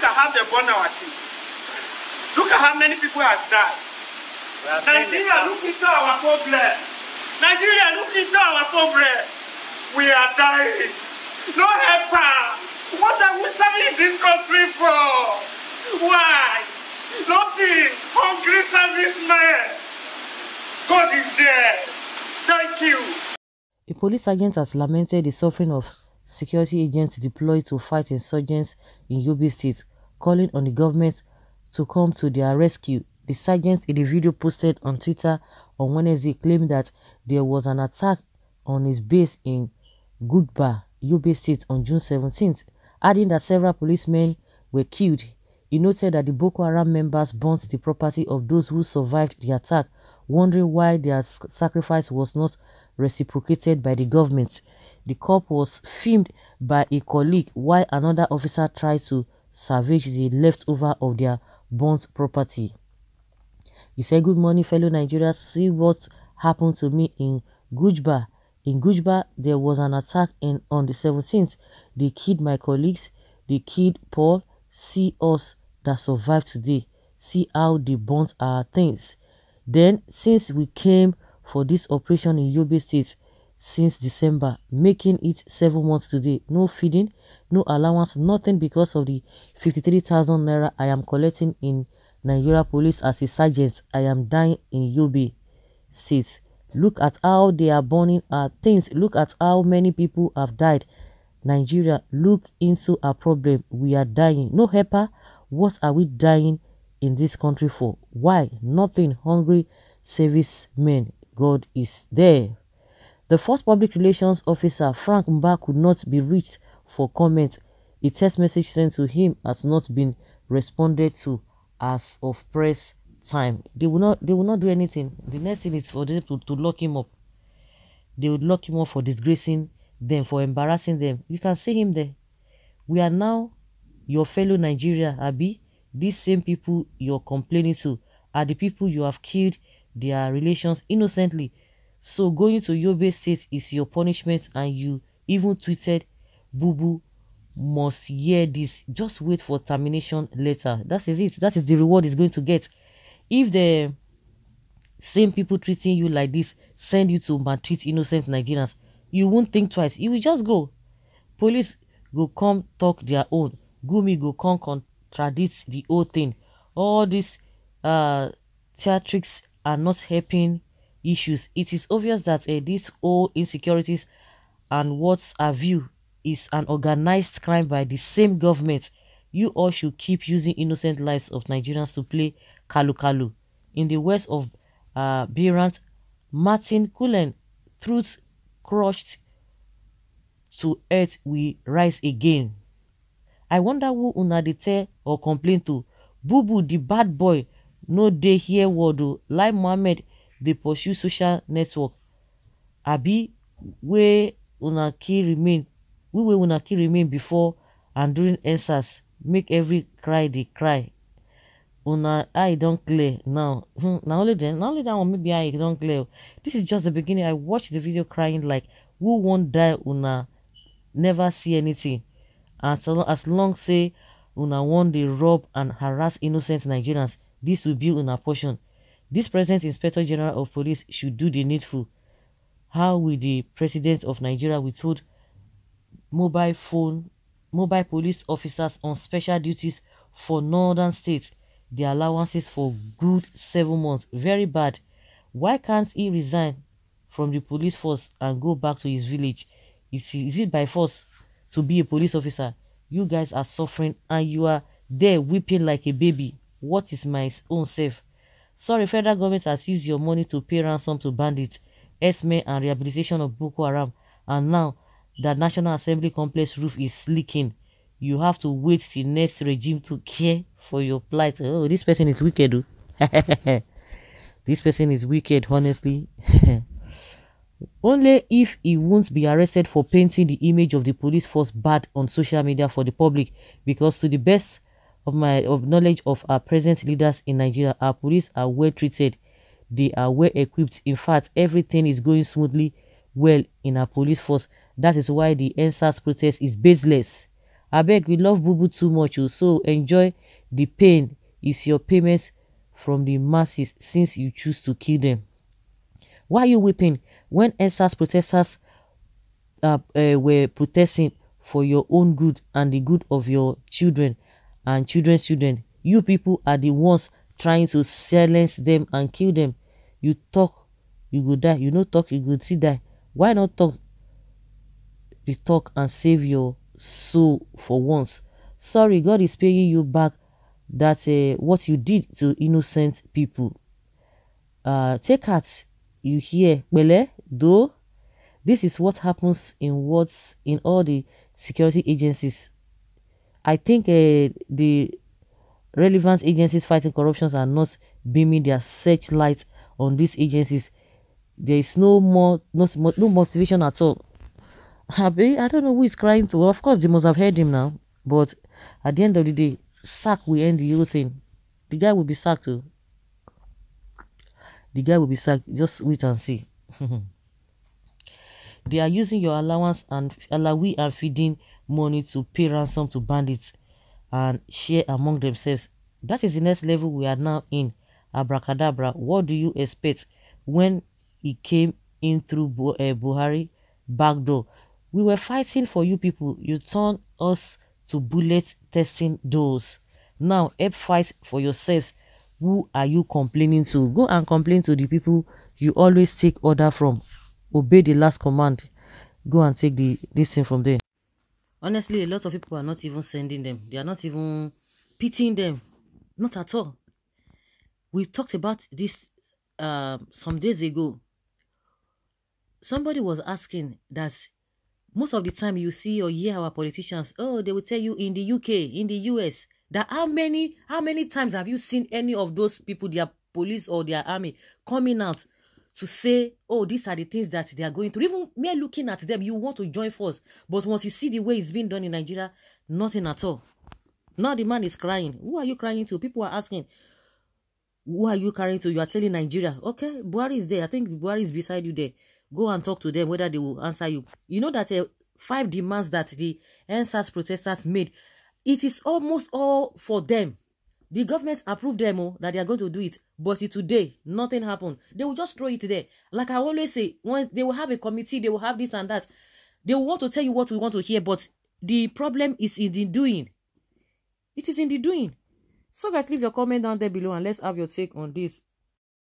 Look at how they burn our trees. Look at how many people have died. Nigeria, look into our problem. Nigeria, look into our problem. We are dying. No help. What are we serving this country for? Why? Nothing. Hungry servicemen. God is there. Thank you. A police agent has lamented the suffering of security agents deployed to fight insurgents in Yobe State calling on the government to come to their rescue. The sergeant in the video posted on Twitter on Wednesday claimed that there was an attack on his base in Gudba, Yobe State on June 17th, adding that several policemen were killed. He noted that the Boko Haram members burnt the property of those who survived the attack, wondering why their sacrifice was not reciprocated by the government. The cop was filmed by a colleague while another officer tried to savage the leftover of their bonds property. He said, good morning, fellow Nigerians. See what happened to me in Gujba. In Gujba, there was an attack in on the 17th. They killed my colleagues. They killed Paul. See us that survived today. See how the bonds are things. Then, since we came for this operation in Yobe State, since December, making it seven months today. No feeding, no allowance, nothing because of the 53,000 naira I am collecting in Nigeria police as a sergeant. I am dying in Yobe State. Look at how they are burning our things. Look at how many people have died. Nigeria, look into our problem. We are dying. No helper. What are we dying in this country for? Why? Nothing. Hungry servicemen. God is there. The first public relations officer, Frank Mba, could not be reached for comment. A text message sent to him has not been responded to as of press time. They will not they will not do anything. The next thing is for them to, to lock him up. They would lock him up for disgracing them, for embarrassing them. You can see him there. We are now your fellow Nigeria, Abi. These same people you're complaining to are the people you have killed their relations innocently so going to Yobe State is your punishment and you even tweeted, Bubu must hear this. Just wait for termination letter. That is it. That is the reward he's going to get. If the same people treating you like this send you to maltreat innocent Nigerians, you won't think twice. You will just go. Police go come talk their own. Gumi go come contradict the whole thing. All these uh, theatrics are not helping issues, it is obvious that uh, these whole insecurities and what's our view is an organized crime by the same government. You all should keep using innocent lives of Nigerians to play kalu kalu. In the words of uh, Birant, Martin Kulen, truth crushed to earth will rise again. I wonder who Unadite or complain to. Bubu the bad boy no day hear wado like Lai Mohammed dey pursue social network abi wey una kill remain we wey una kill remain before and during endsars make every cry dey cry una eye don clear now hmm, na only then na only that one maybe eye don clear this is just the beginning i watched the video crying like who won't die una never see anything as long as long say una wan dey rob and harass innocent nigerians This will be una portion this present Inspector General of Police should do the needful. How will the President of Nigeria withhold mobile phone, mobile police officers on special duties for northern states, the allowances for good seven months? Very bad. Why can't he resign from the police force and go back to his village? Is, is it by force to be a police officer? You guys are suffering and you are there weeping like a baby. What is my own self? Sorry, federal government has used your money to pay ransom to bandits, Esme and rehabilitation of Boko Haram, and now the National Assembly complex roof is leaking. You have to wait till next regime to care for your plight. Oh, this person is wicked. Oh. this person is wicked, honestly. Only if he won't be arrested for painting the image of the police force bad on social media for the public, because to the best of my of knowledge of our present leaders in Nigeria. Our police are well treated. They are well equipped. In fact, everything is going smoothly well in our police force. That is why the NSAS protest is baseless. I beg, we love Bubu too much, oh. so enjoy the pain. Is your payment from the masses since you choose to kill them? Why are you weeping when NSAS protesters uh, uh, were protesting for your own good and the good of your children? and children children you people are the ones trying to silence them and kill them you talk you go die you no talk you go see die why not talk the talk and save your soul for once sorry god is paying you back that uh, what you did to innocent people uh, take heart you hear Bele, though this is what happens in words in all the security agencies I think uh, the relevant agencies fighting corruptions are not beaming their searchlight on these agencies. There is no more, no, no motivation at all. I don't know who is crying to. Of course, they must have heard him now. But at the end of the day, sack will end the whole thing. The guy will be sacked too. Oh. The guy will be sacked. Just wait and see. they are using your allowance and alawi and feeding money to pay ransom to bandits and share among themselves. That is the next level we are now in. Abracadabra, what do you expect when he came in through eh, Buhari back door? We were fighting for you people. You turned us to bullet testing doors. Now, help fight for yourselves. Who are you complaining to? Go and complain to the people you always take order from. Obey the last command. Go and take the this thing from there. honestly a lot of people are not even sending them they are not even pitying them not at all we talked about this uh, some days ago somebody was asking that most of the time you see or hear our politicians oh they will tell you in the uk in the us that how many how many times have you seen any of those people their police or their army coming out to say oh these are the things that they are going through even mere looking at them you want to join force but once you see the way it's being done in nigeria nothing at all now the man is crying who are you crying to people are asking who are you crying to you are telling nigeria okay buhari is there i think buhari is beside you there go and talk to them whether they will answer you you know that uh, five demands that the ansars protesters made it is almost all for them The government approved them oh, that they are going to do it, but today nothing happened. They will just throw it there. Like I always say, when they will have a committee, they will have this and that. They will want to tell you what we want to hear, but the problem is in the doing. It is in the doing. So guys, leave your comment down there below and let's have your take on this.